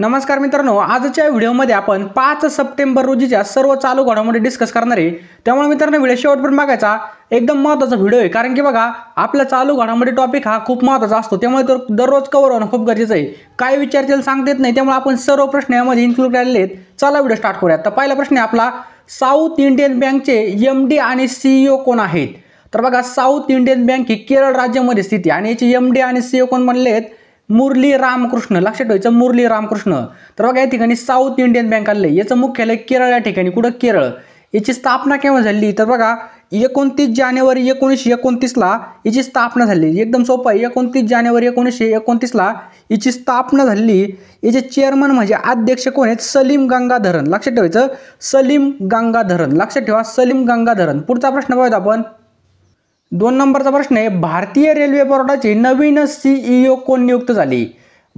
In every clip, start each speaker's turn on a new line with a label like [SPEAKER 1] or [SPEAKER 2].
[SPEAKER 1] नमस्कार मित्रांनो आजच्या व्हिडिओमध्ये आपण पाच सप्टेंबर रोजीच्या सर्व चालू घडामोडी डिस्कस करणार आहे त्यामुळे मित्रांनो व्हिडिओ शेवटपर्यंत बघायचा एकदम महत्त्वाचा व्हिडिओ आहे कारण की बघा आपला चालू घडामोडी टॉपिक हा खूप महत्त्वाचा असतो त्यामुळे तर दररोज कवर होणं खूप गरजेचं आहे काय विचारतील सांगता येत नाही त्यामुळे आपण सर्व प्रश्न यामध्ये इन्क्लूड केलेले आहेत चला व्हिडिओ स्टार्ट करूया तर पहिला प्रश्न आहे आपला साऊथ इंडियन बँकचे एम डी आणि सीईओ e कोण आहेत तर बघा साऊथ इंडियन बँक ही केरळ राज्यामध्ये स्थिती आणि याची एम डी आणि सीईओ e कोण म्हणले आहेत मुरली रामकृष्ण लक्षात ठेवायचं मुरली रामकृष्ण तर बघा या ठिकाणी साऊथ इंडियन बँक आलेलं याचं मुख्यालय केरळ या ठिकाणी कुठं केरळ याची स्थापना केव्हा झाली तर बघा एकोणतीस जानेवारी एकोणीसशे एकोणतीसला याची स्थापना झाली एकदम सोपं आहे एकोणतीस जानेवारी एकोणीसशे एकोणतीसला याची स्थापना झाली याचे चेअरमन म्हणजे अध्यक्ष कोण आहेत सलीम गंगाधरन लक्षात ठेवायचं सलीम गंगाधरन लक्षात ठेवा सलीम गंगाधरन पुढचा प्रश्न पाहूयात आपण दोन नंबरचा प्रश्न आहे भारतीय रेल्वे बोर्डाचे नवीन सीईओ e कोण नियुक्त झाले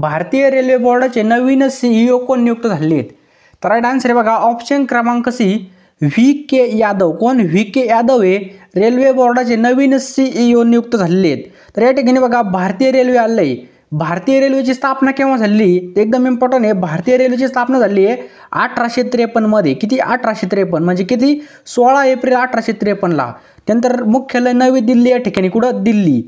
[SPEAKER 1] भारतीय रेल्वे बोर्डाचे नवीन सीईओ e कोण नियुक्त झाले आहेत तर राईट आन्सर आहे बघा ऑप्शन क्रमांक सी व्ही के यादव कोण व्ही के यादव हे रेल्वे बोर्डाचे नवीन सीईओ e नियुक्त झालेले आहेत तर या ठिकाणी बघा भारतीय रेल्वे आलं आहे भारतीय रेल्वेची स्थापना केव्हा झाली ते एकदम इम्पॉर्टंट आहे भारतीय रेल्वेची स्थापना झाली आहे अठराशे त्रेपन्नमध्ये किती अठराशे त्रेपन्न म्हणजे किती सोळा एप्रिल अठराशे त्रेपन्नला त्यानंतर मुख्यालय नवी दिल्ली या ठिकाणी कुठं दिल्ली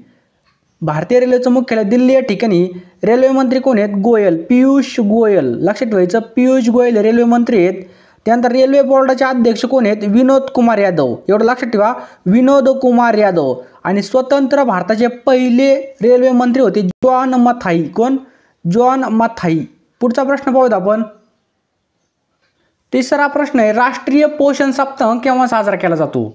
[SPEAKER 1] भारतीय रेल्वेचं मुख्यालय दिल्ली या ठिकाणी रेल्वेमंत्री कोण आहेत गोयल पियुष गोयल लक्षात ठेवायचं पियुष गोयल रेल्वे मंत्री आहेत त्यानंतर रेल्वे बोर्डाचे अध्यक्ष कोण आहेत विनोद कुमार यादव एवढं लक्षात ठेवा विनोद कुमार यादव आणि स्वतंत्र भारताचे पहिले रेल्वे मंत्री होते जॉन मथाई कोण जॉन मथाई पुढचा प्रश्न पाहूयात आपण तिसरा प्रश्न आहे राष्ट्रीय पोषण सप्ताह केव्हा साजरा केला जातो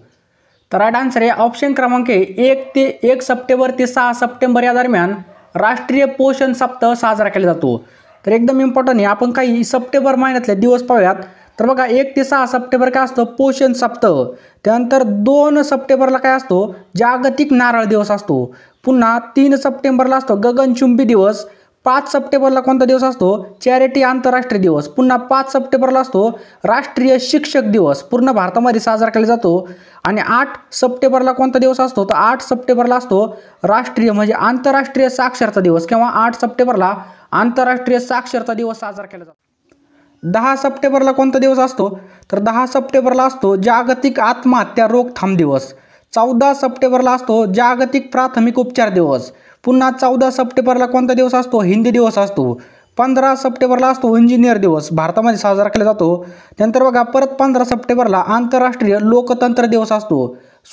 [SPEAKER 1] तर राईट आन्सर आहे ऑप्शन क्रमांक आहे एक ते एक सप्टेंबर ते सहा सप्टेंबर या दरम्यान राष्ट्रीय पोषण सप्ताह साजरा केला जातो तर एकदम इम्पॉर्टंट आहे आपण काही सप्टेंबर महिन्यातले दिवस पाहूयात तर बघा एक ते सहा सप्टेंबर काय असतं पोषण सप्ताह त्यानंतर दोन सप्टेंबरला काय असतो जागतिक नारळ दिवस असतो पुन्हा तीन सप्टेंबरला असतो गगनचुंबी दिवस पाच सप्टेंबरला कोणता दिवस असतो चॅरिटी आंतरराष्ट्रीय दिवस पुन्हा पाच सप्टेंबरला असतो राष्ट्रीय शिक्षक दिवस पूर्ण भारतामध्ये साजरा केला जातो आणि आठ सप्टेंबरला कोणता दिवस असतो तर आठ सप्टेंबरला असतो राष्ट्रीय म्हणजे आंतरराष्ट्रीय साक्षरता दिवस किंवा आठ सप्टेंबरला आंतरराष्ट्रीय साक्षरता दिवस साजरा केला जातो दहा सप्टेंबरला कोणता दिवस असतो तर दहा सप्टेंबरला असतो जागतिक आत्महत्या रोकथाम दिवस चौदा सप्टेंबरला असतो जागतिक प्राथमिक उपचार दिवस पुन्हा चौदा सप्टेंबरला कोणता दिवस असतो हिंदी दिवस असतो पंधरा सप्टेंबरला असतो इंजिनियर दिवस भारतामध्ये साजरा केला जातो त्यानंतर बघा परत पंधरा सप्टेंबरला आंतरराष्ट्रीय लोकतंत्र दिवस असतो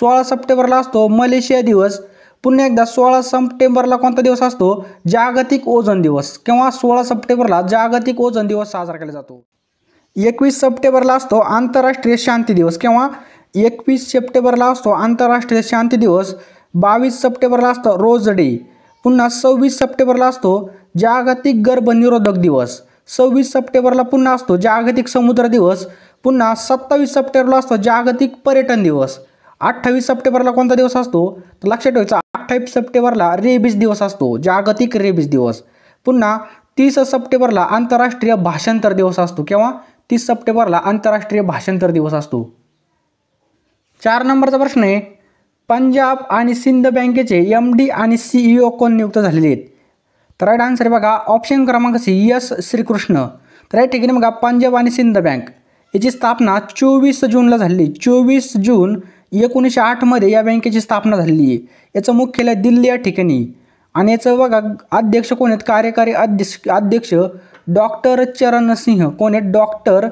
[SPEAKER 1] सोळा सप्टेंबरला असतो मलेशिया दिवस पुन्हा एकदा सोळा सप्टेंबरला कोणता दिवस असतो जागतिक ओझोन दिवस किंवा सोळा सप्टेंबरला जागतिक ओझोन दिवस साजरा केला जातो एकवीस सप्टेंबरला असतो आंतरराष्ट्रीय शांती दिवस किंवा एकवीस सप्टेंबरला असतो आंतरराष्ट्रीय शांती दिवस बावीस सप्टेंबरला असतो रोज डे पुन्हा सव्वीस सप्टेंबरला असतो जागतिक गर्भनिरोधक दिवस सव्वीस सप्टेंबरला पुन्हा असतो जागतिक समुद्र दिवस पुन्हा सत्तावीस सप्टेंबरला असतो जागतिक पर्यटन दिवस अठ्ठावीस सप्टेंबरला कोणता दिवस असतो तर लक्षात ठेवायचा अठ्ठावीस सप्टेंबरला रेबीज दिवस असतो जागतिक रेबीज दिवस पुन्हा तीस सप्टेंबरला आंतरराष्ट्रीय भाषांतर दिवस असतो किंवा तीस सप्टेंबरला आंतरराष्ट्रीय भाषांतर दिवस असतो चार नंबरचा प्रश्न आहे पंजाब आणि सिंध बँकेचे एम डी आणि सीईओ e कोण नियुक्त झालेले आहेत तर राईट आन्सर बघा ऑप्शन क्रमांक सी यस श्रीकृष्ण तर या ठिकाणी बघा पंजाब आणि सिंध बँक याची स्थापना चोवीस जूनला झाली चोवीस जून एकोणीसशे आठमध्ये या बँकेची स्थापना झालेली आहे याचं मुख्यालय दिल्ली या ठिकाणी आणि याचं बघा अध्यक्ष कोण आहेत कार्यकारी अध्यक्ष अध्यक्ष डॉक्टर चरणसिंह कोण आहेत डॉक्टर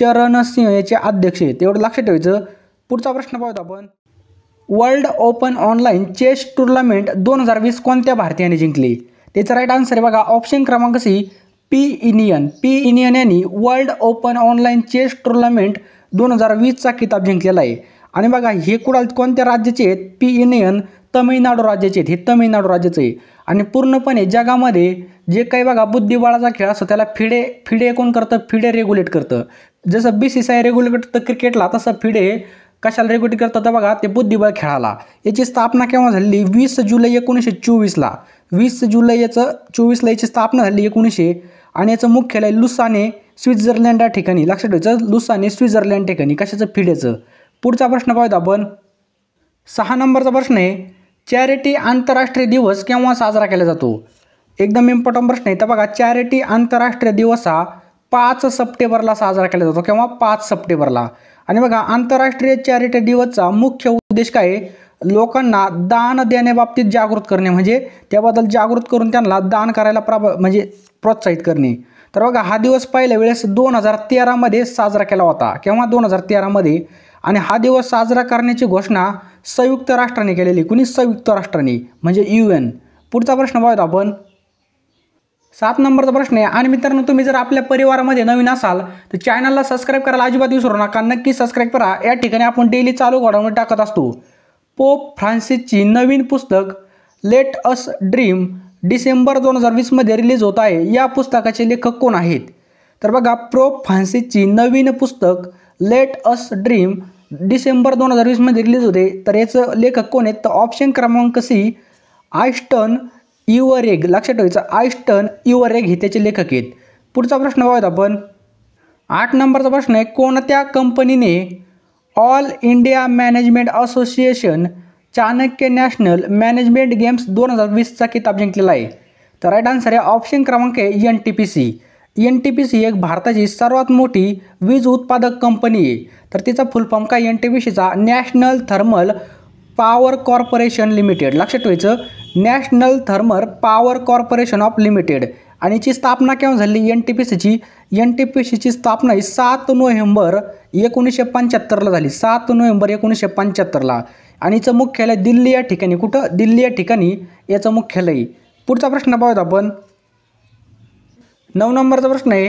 [SPEAKER 1] चरणसिंह याचे अध्यक्ष आहेत एवढं लक्षात ठेवायचं पुढचा प्रश्न पाहतो आपण world open online chess tournament दोन हजार वीस कोणत्या भारतीयाने जिंकली त्याचा राईट आन्सर आहे बघा ऑप्शन क्रमांक C P Iniyan P Iniyan यांनी world open online chess tournament दोन हजार वीसचा किताब जिंकलेला आहे आणि बघा हे कुडाल कोणत्या राज्याचे आहेत पी इनियन तमिळनाडू राज्याचे आहेत हे तमिळनाडू राज्याचं आहे आणि पूर्णपणे जगामध्ये जे काही बघा बुद्धिबळाचा खेळ असतो त्याला फिडे फिडे कोण करतं फिडे रेग्युलेट करतं जसं B C C I regulate करतं क्रिकेटला तसं फिडे कशाला रेग्युलेट करतं तर बघा ते बुद्धिबळ खेळाला याची स्थापना केव्हा झाली वीस जुलै एकोणीसशे चोवीसला वीस जुलै याचं चोवीसला याची स्थापना झाली एकोणीसशे आणि याचं मुख्यालय लुसाने स्वित्झर्लंड या ठिकाणी लक्षात ठेवायचं लुसाने स्वित्झर्लंड ठिकाणी कशाचं फिडेचं पुढचा प्रश्न पाहूयात आपण सहा नंबरचा प्रश्न आहे चॅरिटी आंतरराष्ट्रीय दिवस केव्हा साजरा केला जातो एकदम इम्पॉर्टंट प्रश्न आहे तर बघा चॅरिटी आंतरराष्ट्रीय दिवस हा पाच सप्टेंबरला साजरा केला जातो केव्हा पाच सप्टेंबरला आणि बघा आंतरराष्ट्रीय चॅरिटी दिवसचा मुख्य उद्देश काय लोकांना दान देण्याबाबतीत जागृत करणे म्हणजे त्याबद्दल जागृत करून त्यांना दान करायला प्राब म्हणजे प्रोत्साहित करणे तर बघा हा दिवस पहिल्या वेळेस दोन हजार तेरामध्ये साजरा केला होता केव्हा दोन हजार तेरामध्ये आणि हा दिवस साजरा करण्याची घोषणा संयुक्त राष्ट्राने केलेली कुणी संयुक्त राष्ट्राने म्हणजे यू एन पुढचा प्रश्न पाहूयात आपण सात नंबरचा प्रश्न आहे आणि मित्रांनो तुम्ही जर आपल्या परिवारामध्ये नवीन असाल तर चॅनलला सबस्क्राईब करायला अजिबात विसरू नका नक्की सबस्क्राईब करा या ठिकाणी आपण डेली चालू घडामोडी टाकत असतो पोप फ्रान्सिसची नवीन पुस्तक लेट अस ड्रीम डिसेंबर दोन हजार वीसमध्ये रिलीज होत आहे या पुस्तकाचे लेखक कोण आहेत तर बघा प्रोप फ्रान्सिसची नवीन पुस्तक लेट अस ड्रीम डिसेंबर दोन हजार वीसमध्ये रिलीज होते तर याचं लेखक कोण आहेत तर ऑप्शन क्रमांक सी आयस्टन इवरेग लक्षात ठेवायचं आयस्टन इवरेग हे त्याचे लेखक आहेत पुढचा प्रश्न पाहूयात आपण आठ नंबरचा प्रश्न आहे कोणत्या कंपनीने All India management association Chanakya national management games दोन हजार वीसचा किताब जिंकलेला आहे तर राईट आन्सर आहे ऑप्शन क्रमांक आहे N T P C N T P C एक भारताची सर्वात मोठी वीज उत्पादक कंपनी आहे तर तिचा फुलफॉर्म काय एन टी पी सीचा national thermal power corporation limited लक्षात ठेवायचं national thermal power corporation of limited आणि ची स्थापना केव्हा झाली एन टी पी सीची एन टी पी सीची स्थापना ही सात नोव्हेंबर एकोणीसशे पंच्याहत्तरला झाली सात नोव्हेंबर एकोणीसशे पंच्याहत्तरला आणि याचं मुख्यालय दिल्ली या ठिकाणी कुठं दिल्ली या ठिकाणी याचं मुख्यालय पुढचा प्रश्न पाहूयात आपण नऊ नंबरचा प्रश्न आहे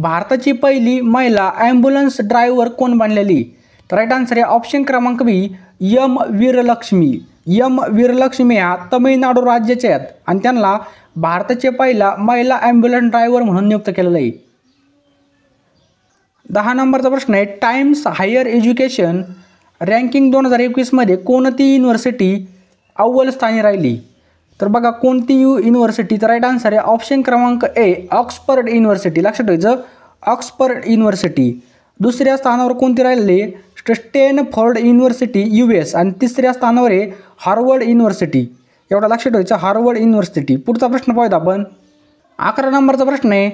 [SPEAKER 1] भारताची पहिली महिला ॲम्ब्युलन्स ड्रायव्हर कोण बनलेली तर राईट आन्सर आहे ऑप्शन क्रमांक बी यम वीरलक्ष्मी यम वीरलक्ष्मी ह्या तमिळनाडू राज्याच्या आहेत आणि त्यांना भारताचे पहिला महिला ॲम्ब्युलन्स ड्रायव्हर म्हणून नियुक्त केलेलं आहे दहा नंबरचा प्रश्न आहे टाइम्स हायर एज्युकेशन रँकिंग दोन हजार एकवीसमध्ये कोणती युनिव्हर्सिटी अव्वल स्थानी राहिली तर बघा कोणती यू युनिव्हर्सिटी तर राईट आन्सर आहे ऑप्शन क्रमांक ए ऑक्सफर्ड युनिव्हर्सिटी लक्षात ठेवायचं ऑक्सफर्ड युनिव्हर्सिटी दुसऱ्या स्थानावर कोणती राहिली स्टेन फोर्ड युनिव्हर्सिटी यू एस आणि तिसऱ्या स्थानावर आहे हार्वर्ड युनिव्हर्सिटी एवढा लक्षात ठेवायचं हार्वर्ड युनिव्हर्सिटी पुढचा प्रश्न पाहूया आपण अकरा नंबरचा प्रश्न आहे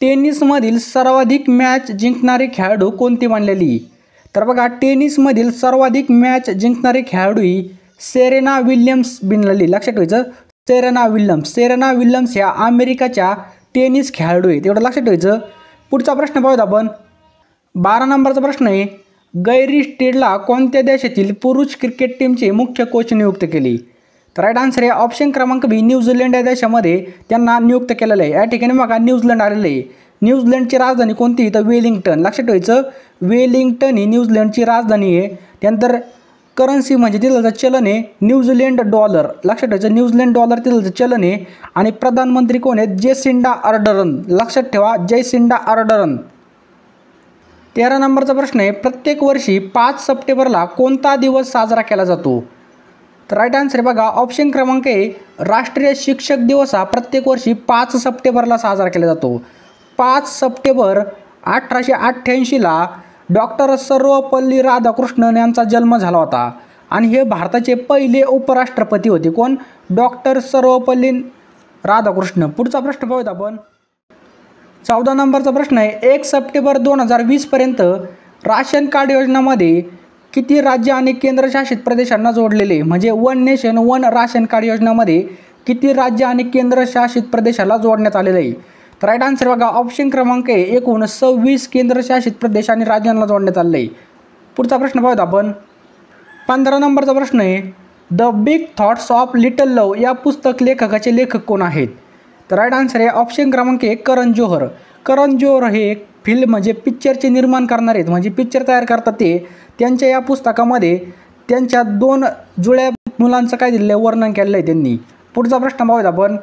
[SPEAKER 1] टेनिसमधील सर्वाधिक मॅच जिंकणारे खेळाडू कोणती मानलेली तर बघा टेनिसमधील सर्वाधिक मॅच जिंकणारे खेळाडू ही सेरेना विल्यम्स बिनलेली लक्षात ठेवायचं सेरेना विल्यम्स सेरेना विल्यम्स ह्या अमेरिकाच्या टेनिस खेळाडू आहेत एवढं लक्षात ठेवायचं पुढचा प्रश्न पाहूयात आपण बारा नंबरचा प्रश्न आहे गैरी स्टेडला कोणत्या देशातील पुरुष क्रिकेट टीमचे मुख्य कोच नियुक्त केले तर राईट आन्सर आहे ऑप्शन क्रमांक बी न्यूझीलंड या देशामध्ये त्यांना नियुक्त केलेलं आहे या ठिकाणी बघा न्यूझीलंड आलेलं आहे न्यूझीलंडची राजधानी कोणती तर वेलिंग्टन लक्षात ठेवायचं वेलिंग्टन ही न्यूझीलंडची राजधानी आहे त्यानंतर करन्सी म्हणजे तिथलं चलन आहे न्यूझीलंड डॉलर लक्षात ठेवायचं न्यूझीलंड डॉलर तिथलं चलन आहे आणि प्रधानमंत्री कोण आहेत जयसिंडा अर्डरन लक्षात ठेवा जयसिंडा अर्डरन तेरा नंबरचा प्रश्न आहे प्रत्येक वर्षी पाच सप्टेंबरला कोणता दिवस साजरा केला जातो तर राईट आन्सर बघा ऑप्शन क्रमांक आहे राष्ट्रीय शिक्षक दिवस हा प्रत्येक वर्षी पाच सप्टेंबरला साजरा केला जातो पाच सप्टेंबर अठराशे अठ्ठ्याऐंशीला डॉक्टर सर्वपल्ली राधाकृष्णन यांचा जन्म झाला होता आणि हे भारताचे पहिले उपराष्ट्रपती होते कोण डॉक्टर सर्वपल्ली राधाकृष्ण पुढचा प्रश्न पाहूयात आपण चौदा नंबरचा प्रश्न आहे एक सप्टेंबर दोन हजार वीसपर्यंत राशन कार्ड योजनामध्ये किती राज्य आणि केंद्रशासित प्रदेशांना जोडलेले म्हणजे one nation one ration card योजनामध्ये किती राज्य आणि केंद्रशासित प्रदेशाला जोडण्यात आलेलं आहे तर राईट आन्सर बघा ऑप्शन क्रमांक आहे एकूण सव्वीस केंद्रशासित प्रदेश आणि राज्यांना जोडण्यात आलं आहे पुढचा प्रश्न पाहूयात आपण पंधरा नंबरचा प्रश्न आहे the big thoughts of little love या पुस्तक लेखकाचे लेखक कोण आहेत तर राईट आन्सर आहे ऑप्शन क्रमांक एक करण जोहर करण जोहर हे एक फिल्म म्हणजे पिक्चरचे निर्माण करणारे आहेत म्हणजे पिक्चर तयार करतात ते त्यांच्या या पुस्तकामध्ये त्यांच्या दोन जुळ्या मुलांचं काय दिलेलं वर्णन केलं आहे त्यांनी पुढचा प्रश्न पाहूयात आपण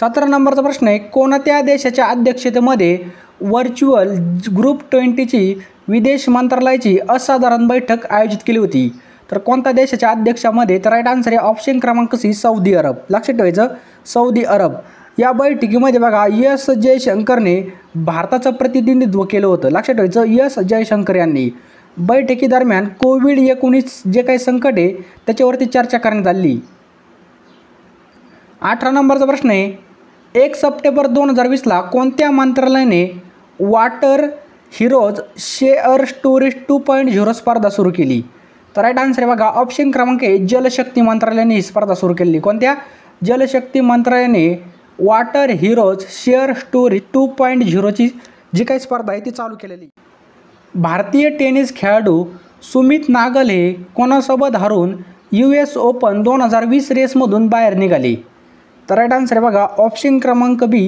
[SPEAKER 1] सतरा नंबरचा प्रश्न आहे कोणत्या देशाच्या अध्यक्षतेमध्ये व्हर्च्युअल ग्रुप ट्वेंटीची विदेश मंत्रालयाची असाधारण बैठक आयोजित केली होती तर कोणत्या देशाच्या अध्यक्षामध्ये तर राईट आन्सर आहे ऑप्शन क्रमांक सी सौदी अरब लक्षात ठेवायचं सौदी अरब या बैठकीमध्ये बघा यस जयशंकरने भारताचं प्रतिनिधित्व केलं होतं लक्षात ठेवायचं यस जयशंकर यांनी बैठकीदरम्यान कोविड एकोणीस जे काही संकट आहे त्याच्यावरती चर्चा करण्यात आली अठरा नंबरचा प्रश्न आहे एक सप्टेंबर दोन हजार वीसला कोणत्या मंत्रालयाने water heroes share storage two point zero स्पर्धा सुरू केली तर राईट आन्सर आहे बघा ऑप्शन क्रमांक आहे जलशक्ती मंत्रालयाने ही स्पर्धा सुरू केली कोणत्या जलशक्ती मंत्रालयाने water heroes share story two point झिरोची जी काही स्पर्धा आहे ती चालू केलेली भारतीय टेनिस खेळाडू सुमित नागल हे कोणासोबत हारून यू एस ओपन दोन हजार वीस रेसमधून बाहेर निघाले तर राईट आन्सर आहे बघा ऑप्शन क्रमांक बी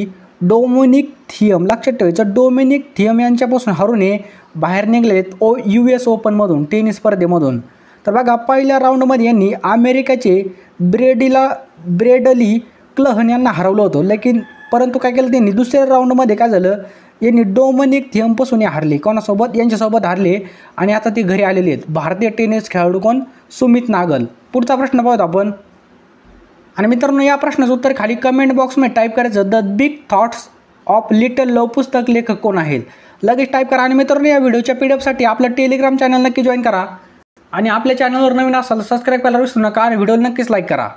[SPEAKER 1] डोमिनिक थियम लक्षात ठेवायचं डोमिनिक थियम यांच्यापासून हरुने बाहेर निघलेत ओ यू एस ओपनमधून टेनिस स्पर्धेमधून तर बघा पहिल्या राऊंडमध्ये यांनी अमेरिकेचे ब्रेडिला ब्रेडली क्लहन यांना हरवलं होतं लेकिन परंतु काय केलं त्यांनी दुसऱ्या राऊंडमध्ये काय झालं यांनी डोमनिक थियमपासून हे हारले कोणासोबत यांच्यासोबत हारले आणि आता ते घरी आलेले आहेत भारतीय टेनिस खेळाडू कोण सुमित नागल पुढचा प्रश्न पाहतो आपण आणि मित्रांनो या प्रश्नाचं उत्तर खाली कमेंट बॉक्समध्ये टाईप करायचं the big thoughts of little love पुस्तक लेखक कोण आहेत लगेच टाईप करा आणि मित्रांनो या व्हिडिओच्या साठी आपलं टेलिग्राम चॅनल नक्की जॉईन करा आणि आपल्या चॅनलवर नवीन असाल सबस्क्राईब करायला विसरू नका आणि व्हिडिओ नक्कीच लाईक करा